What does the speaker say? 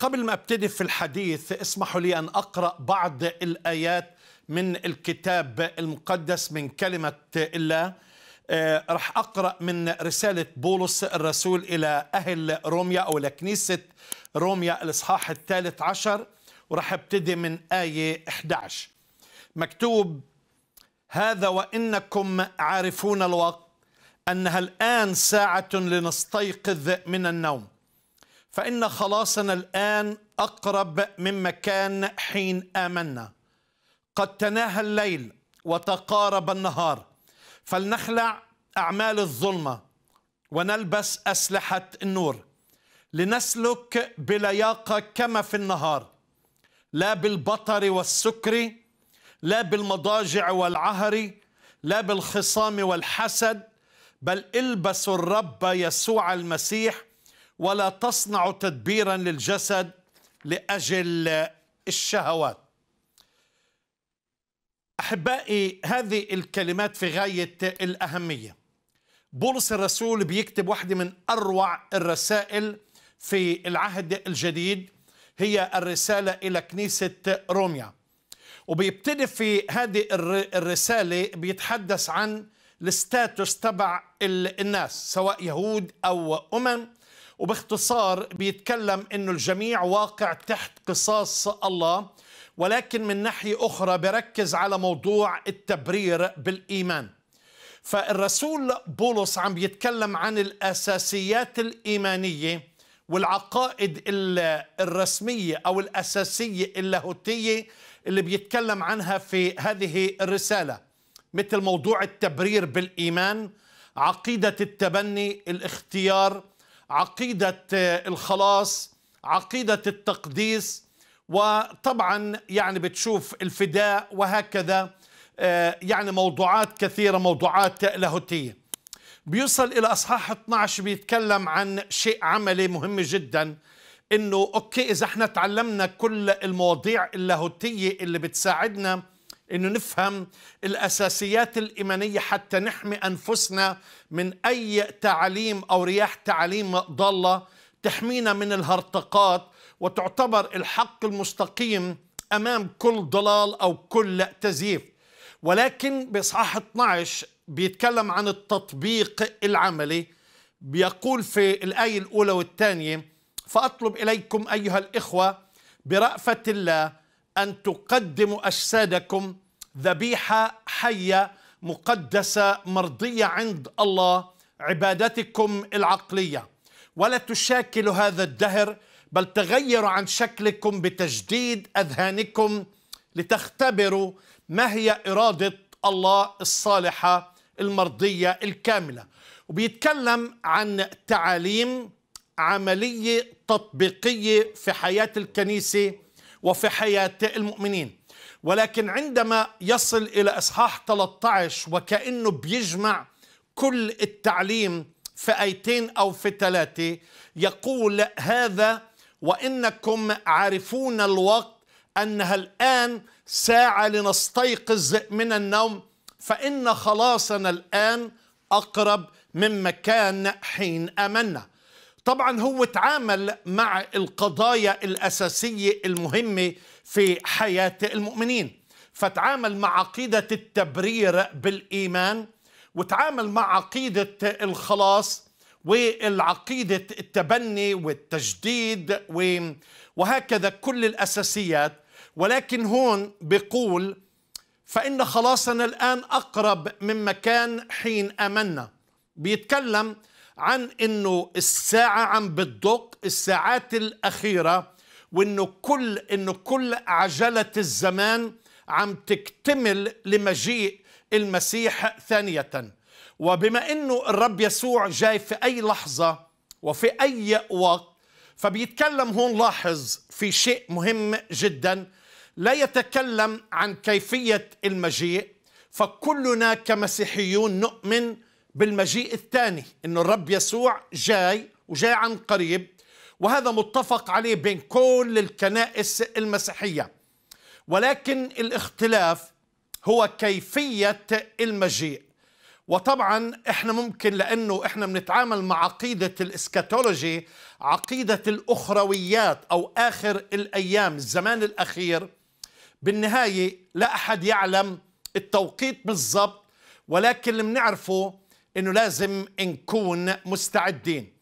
قبل ما ابتدي في الحديث اسمحوا لي ان اقرا بعض الايات من الكتاب المقدس من كلمه الله آه، راح اقرا من رساله بولس الرسول الى اهل روميا او الى كنيسه روميا الاصحاح الثالث عشر وراح ابتدي من ايه 11 مكتوب هذا وانكم عارفون الوقت انها الان ساعه لنستيقظ من النوم فإن خلاصنا الآن أقرب مما كان حين آمنا قد تناهى الليل وتقارب النهار فلنخلع أعمال الظلمة ونلبس أسلحة النور لنسلك بلياقة كما في النهار لا بالبطر والسكر لا بالمضاجع والعهر لا بالخصام والحسد بل البسوا الرب يسوع المسيح ولا تصنع تدبيرا للجسد لاجل الشهوات احبائي هذه الكلمات في غايه الاهميه بولس الرسول بيكتب واحده من اروع الرسائل في العهد الجديد هي الرساله الى كنيسه روميا وبيبتدي في هذه الرساله بيتحدث عن الستاتوس تبع الناس سواء يهود او امم وباختصار بيتكلم انه الجميع واقع تحت قصاص الله ولكن من ناحيه اخرى بركز على موضوع التبرير بالايمان فالرسول بولس عم بيتكلم عن الاساسيات الايمانيه والعقائد الرسميه او الاساسيه اللاهوتيه اللي بيتكلم عنها في هذه الرساله مثل موضوع التبرير بالايمان عقيده التبني الاختيار عقيده آه، الخلاص عقيده التقديس وطبعا يعني بتشوف الفداء وهكذا آه، يعني موضوعات كثيره موضوعات لاهوتيه بيوصل الى اصحاح 12 بيتكلم عن شيء عملي مهم جدا انه اوكي اذا احنا تعلمنا كل المواضيع اللاهوتيه اللي بتساعدنا انه نفهم الاساسيات الايمانيه حتى نحمي انفسنا من اي تعليم او رياح تعليم ضاله تحمينا من الهرطقات وتعتبر الحق المستقيم امام كل ضلال او كل تزييف ولكن باصحاح 12 بيتكلم عن التطبيق العملي بيقول في الايه الاولى والثانيه فاطلب اليكم ايها الاخوه برافه الله أن تقدموا أجسادكم ذبيحة حية مقدسة مرضية عند الله عبادتكم العقلية ولا تشاكل هذا الدهر بل تغيروا عن شكلكم بتجديد أذهانكم لتختبروا ما هي إرادة الله الصالحة المرضية الكاملة وبيتكلم عن تعاليم عملية تطبيقية في حياة الكنيسة وفي حياة المؤمنين ولكن عندما يصل إلى إصحاح 13 وكأنه بيجمع كل التعليم في آيتين أو في ثلاثة يقول هذا وإنكم عارفون الوقت أنها الآن ساعة لنستيقظ من النوم فإن خلاصنا الآن أقرب مما كان حين آمنا طبعا هو تعامل مع القضايا الأساسية المهمة في حياة المؤمنين فتعامل مع عقيدة التبرير بالإيمان وتعامل مع عقيدة الخلاص والعقيدة التبني والتجديد وهكذا كل الأساسيات ولكن هون بيقول فإن خلاصنا الآن أقرب مما كان حين آمنا بيتكلم عن انه الساعه عم بتدق الساعات الاخيره وانه كل انه كل عجله الزمان عم تكتمل لمجيء المسيح ثانيه وبما انه الرب يسوع جاي في اي لحظه وفي اي وقت فبيتكلم هون لاحظ في شيء مهم جدا لا يتكلم عن كيفيه المجيء فكلنا كمسيحيون نؤمن بالمجيء الثاني انه الرب يسوع جاي وجاي عن قريب وهذا متفق عليه بين كل الكنائس المسيحيه ولكن الاختلاف هو كيفيه المجيء وطبعا احنا ممكن لانه احنا بنتعامل مع عقيده الاسكاتولوجي عقيده الاخرويات او اخر الايام الزمان الاخير بالنهايه لا احد يعلم التوقيت بالضبط ولكن اللي بنعرفه انه لازم نكون مستعدين